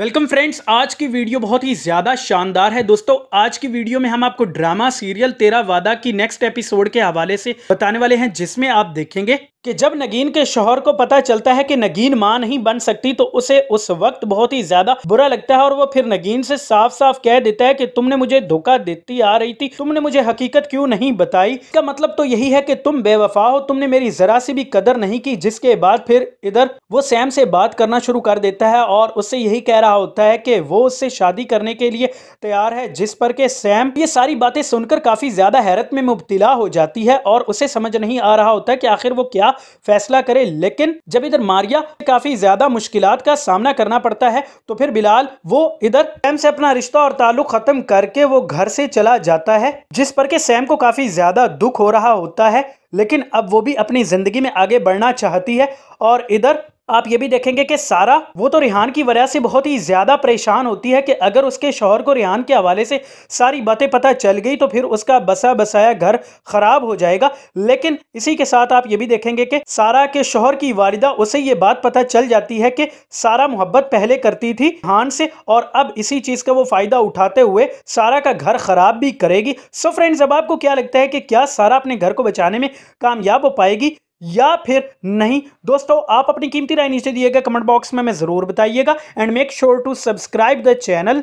welcome friends आज की video बहुत ही ज़्यादा शानदार है दोस्तों आज की वीडियो में हम आपको ड्रामा सीरियल तेरा वादा की नेक्स्ट एपिसोड के हवाले से बताने वाले हैं जिसमें आप देखेंगे कि जब नगीन के शोहर को पता चलता है कि नगीन मां नहीं बन सकती तो उसे उस वक्त बहुत ही ज्यादा बुरा लगता है और वो फिर नगीन से साफ साफ कह देता है कि तुमने मुझे धोखा देती आ रही थी तुमने मुझे हकीकत क्यों नहीं बताई इसका मतलब तो यही है कि तुम बेवफा हो तुमने मेरी जरा सी भी कदर नहीं की जिसके बाद फिर इधर वो सैम से बात करना शुरू कर देता है और उससे यही कह रहा रहा होता है कि वो उससे शादी करने के लिए तैयार है जिस पर के सैम ये सारी बातें सुनकर काफ़ी ज़्यादा हैरत में मुबतला हो जाती है और उसे समझ नहीं आ रहा होता है कि आखिर वो क्या फैसला करे लेकिन जब इधर मारिया काफ़ी ज़्यादा मुश्किल का सामना करना पड़ता है तो फिर बिलाल वो इधर सैम से अपना रिश्ता और ताल्लुक ख़त्म करके वो घर से चला जाता है जिस पर के सैम को काफ़ी ज़्यादा दुख हो रहा होता है लेकिन अब वो भी अपनी ज़िंदगी में आगे बढ़ना चाहती है और इधर आप ये भी देखेंगे कि सारा वो तो रिहान की वजह से बहुत ही ज़्यादा परेशान होती है कि अगर उसके शोहर को रिहान के हवाले से सारी बातें पता चल गई तो फिर उसका बसा बसाया घर ख़राब हो जाएगा लेकिन इसी के साथ आप ये भी देखेंगे कि सारा के शोहर की वालिदा उसे ये बात पता चल जाती है कि सारा मोहब्बत पहले करती थी रिहान से और अब इसी चीज़ का वो फ़ायदा उठाते हुए सारा का घर ख़राब भी करेगी सो फ्रेंड्स अब आपको क्या लगता है कि क्या सारा अपने घर को बचाने में कामयाब हो पाएगी या फिर नहीं दोस्तों आप अपनी कीमती राय नीचे दिए गए कमेंट बॉक्स में मैं ज़रूर बताइएगा and make sure to subscribe the channel